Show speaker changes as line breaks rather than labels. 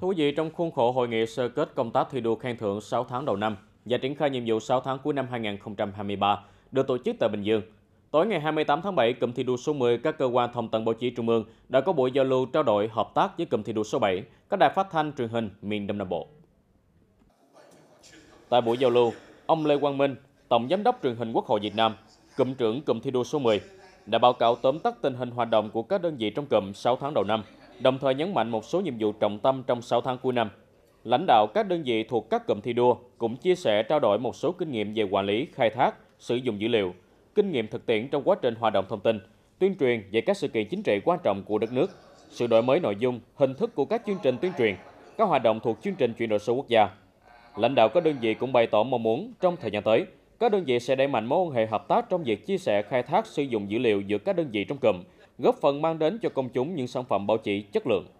Thưa quý vị, trong khuôn khổ hội nghị sơ kết công tác thi đua khen thưởng 6 tháng đầu năm và triển khai nhiệm vụ 6 tháng cuối năm 2023 được tổ chức tại Bình Dương, tối ngày 28 tháng 7, cụm thi đua số 10 các cơ quan thông tấn báo chí trung ương đã có buổi giao lưu trao đổi hợp tác với cụm thi đua số 7 các đài phát thanh truyền hình miền Đông Nam Bộ. Tại buổi giao lưu, ông Lê Quang Minh, Tổng Giám đốc truyền hình Quốc hội Việt Nam, cụm trưởng cụm thi đua số 10, đã báo cáo tóm tắt tình hình hoạt động của các đơn vị trong cụm 6 tháng đầu năm – đồng thời nhấn mạnh một số nhiệm vụ trọng tâm trong 6 tháng cuối năm. Lãnh đạo các đơn vị thuộc các cụm thi đua cũng chia sẻ trao đổi một số kinh nghiệm về quản lý, khai thác, sử dụng dữ liệu, kinh nghiệm thực tiễn trong quá trình hoạt động thông tin, tuyên truyền về các sự kiện chính trị quan trọng của đất nước, sự đổi mới nội dung, hình thức của các chương trình tuyên truyền, các hoạt động thuộc chương trình chuyển đổi số quốc gia. Lãnh đạo các đơn vị cũng bày tỏ mong muốn trong thời gian tới, các đơn vị sẽ đẩy mạnh mối quan hệ hợp tác trong việc chia sẻ khai thác sử dụng dữ liệu giữa các đơn vị trong cụm, góp phần mang đến cho công chúng những sản phẩm báo chí chất lượng.